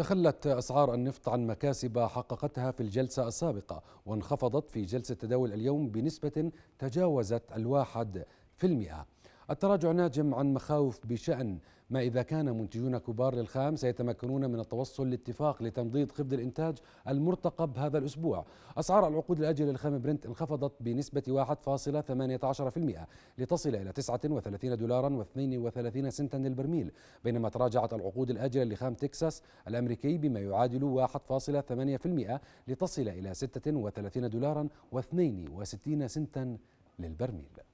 تخلت أسعار النفط عن مكاسب حققتها في الجلسة السابقة وانخفضت في جلسة تداول اليوم بنسبة تجاوزت الواحد في المئة التراجع ناجم عن مخاوف بشأن ما إذا كان منتجون كبار للخام سيتمكنون من التوصل لاتفاق لتمضيض خفض الإنتاج المرتقب هذا الأسبوع أسعار العقود الآجلة للخام برنت انخفضت بنسبة 1.18% لتصل إلى 39 دولارا و32 سنتا للبرميل بينما تراجعت العقود الآجلة لخام تكساس الأمريكي بما يعادل 1.8% لتصل إلى 36 دولارا و62 سنتا للبرميل